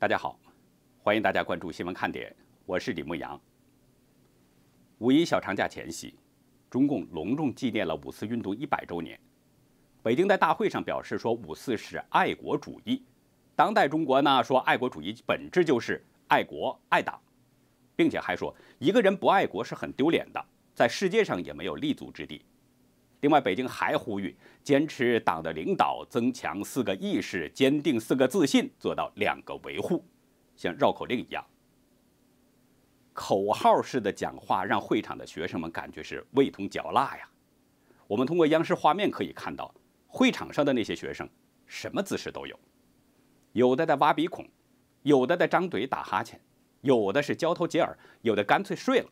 大家好，欢迎大家关注新闻看点，我是李牧阳。五一小长假前夕，中共隆重纪念了五四运动一百周年。北京在大会上表示说，五四是爱国主义。当代中国呢，说爱国主义本质就是爱国爱党，并且还说，一个人不爱国是很丢脸的，在世界上也没有立足之地。另外，北京还呼吁坚持党的领导，增强四个意识，坚定四个自信，做到两个维护，像绕口令一样。口号式的讲话让会场的学生们感觉是味同嚼蜡呀。我们通过央视画面可以看到，会场上的那些学生什么姿势都有，有的在挖鼻孔，有的在张嘴打哈欠，有的是交头接耳，有的干脆睡了，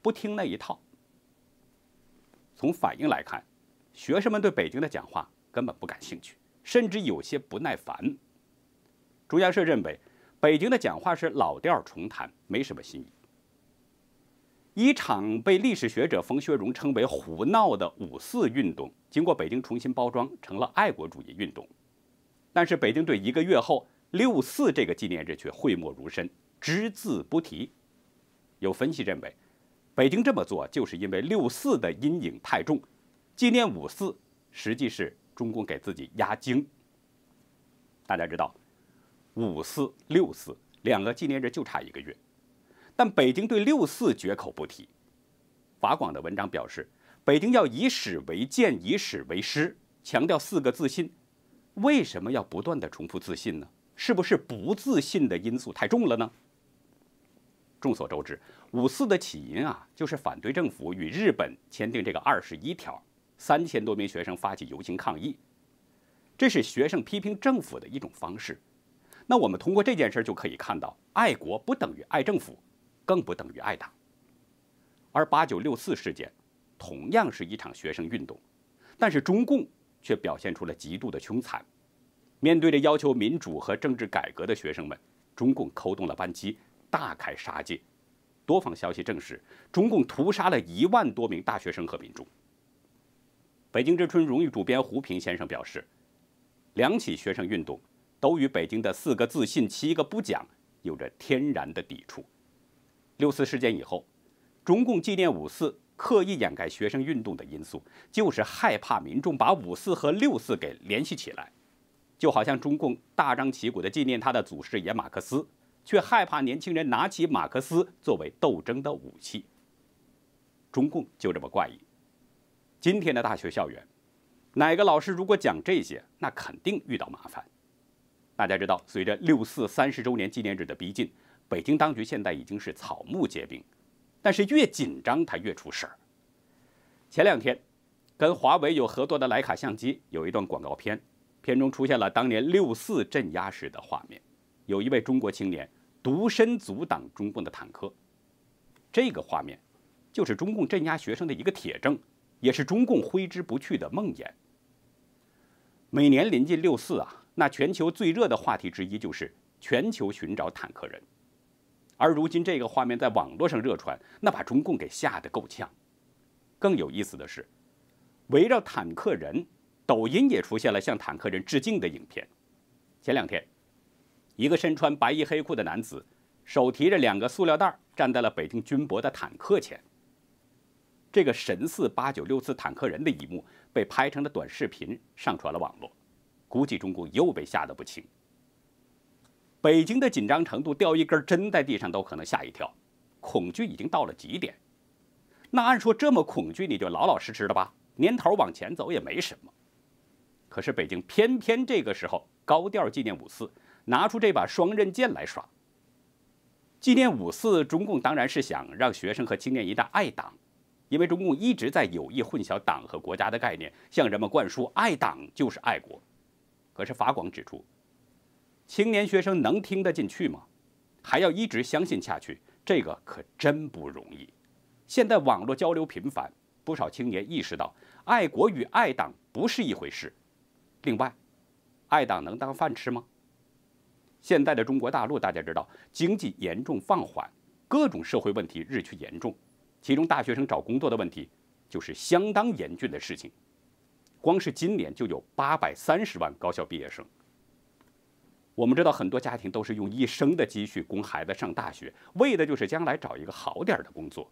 不听那一套。从反应来看。学生们对北京的讲话根本不感兴趣，甚至有些不耐烦。中央社认为，北京的讲话是老调重弹，没什么新意。一场被历史学者冯学荣称为“胡闹”的五四运动，经过北京重新包装，成了爱国主义运动。但是，北京对一个月后六四这个纪念日却讳莫如深，只字不提。有分析认为，北京这么做就是因为六四的阴影太重。纪念五四，实际是中共给自己压惊。大家知道，五四、六四两个纪念日就差一个月，但北京对六四绝口不提。法广的文章表示，北京要以史为鉴、以史为师，强调四个自信。为什么要不断的重复自信呢？是不是不自信的因素太重了呢？众所周知，五四的起因啊，就是反对政府与日本签订这个二十一条。三千多名学生发起游行抗议，这是学生批评政府的一种方式。那我们通过这件事儿就可以看到，爱国不等于爱政府，更不等于爱党。而八九六四事件同样是一场学生运动，但是中共却表现出了极度的凶残。面对着要求民主和政治改革的学生们，中共扣动了扳机，大开杀戒。多方消息证实，中共屠杀了一万多名大学生和民众。北京之春荣誉主编胡平先生表示，两起学生运动都与北京的“四个自信、七个不讲”有着天然的抵触。六四事件以后，中共纪念五四，刻意掩盖学生运动的因素，就是害怕民众把五四和六四给联系起来，就好像中共大张旗鼓地纪念他的祖师爷马克思，却害怕年轻人拿起马克思作为斗争的武器。中共就这么怪异。今天的大学校园，哪个老师如果讲这些，那肯定遇到麻烦。大家知道，随着六四三十周年纪念日的逼近，北京当局现在已经是草木皆兵。但是越紧张，他越出事儿。前两天，跟华为有合作的徕卡相机有一段广告片，片中出现了当年六四镇压时的画面，有一位中国青年独身阻挡中共的坦克。这个画面，就是中共镇压学生的一个铁证。也是中共挥之不去的梦魇。每年临近六四啊，那全球最热的话题之一就是全球寻找坦克人，而如今这个画面在网络上热传，那把中共给吓得够呛。更有意思的是，围绕坦克人，抖音也出现了向坦克人致敬的影片。前两天，一个身穿白衣黑裤的男子，手提着两个塑料袋，站在了北京军博的坦克前。这个神似八九六四坦克人的一幕被拍成了短视频，上传了网络，估计中共又被吓得不轻。北京的紧张程度，掉一根针在地上都可能吓一跳，恐惧已经到了极点。那按说这么恐惧，你就老老实实的吧，年头往前走也没什么。可是北京偏偏这个时候高调纪念五四，拿出这把双刃剑来耍。纪念五四，中共当然是想让学生和青年一代爱党。因为中共一直在有意混淆党和国家的概念，向人们灌输“爱党就是爱国”。可是法广指出，青年学生能听得进去吗？还要一直相信下去，这个可真不容易。现在网络交流频繁，不少青年意识到，爱国与爱党不是一回事。另外，爱党能当饭吃吗？现在的中国大陆，大家知道，经济严重放缓，各种社会问题日趋严重。其中大学生找工作的问题就是相当严峻的事情，光是今年就有八百三十万高校毕业生。我们知道很多家庭都是用一生的积蓄供孩子上大学，为的就是将来找一个好点儿的工作。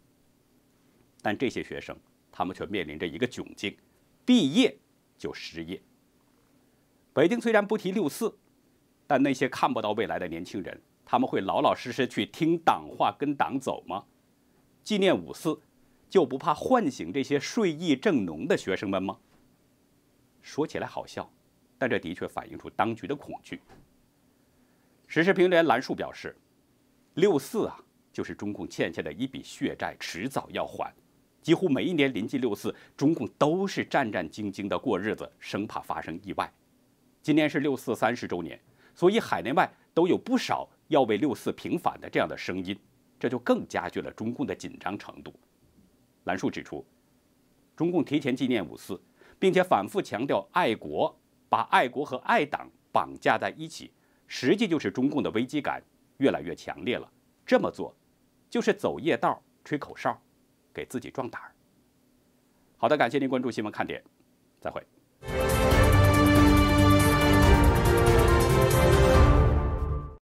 但这些学生他们却面临着一个窘境：毕业就失业。北京虽然不提六四，但那些看不到未来的年轻人，他们会老老实实去听党话、跟党走吗？纪念五四，就不怕唤醒这些睡意正浓的学生们吗？说起来好笑，但这的确反映出当局的恐惧。时事评论员兰树表示：“六四啊，就是中共欠下的一笔血债，迟早要还。几乎每一年临近六四，中共都是战战兢兢的过日子，生怕发生意外。今年是六四三十周年，所以海内外都有不少要为六四平反的这样的声音。”这就更加剧了中共的紧张程度。兰树指出，中共提前纪念五四，并且反复强调爱国，把爱国和爱党绑架在一起，实际就是中共的危机感越来越强烈了。这么做，就是走夜道吹口哨，给自己壮胆。好的，感谢您关注新闻看点，再会。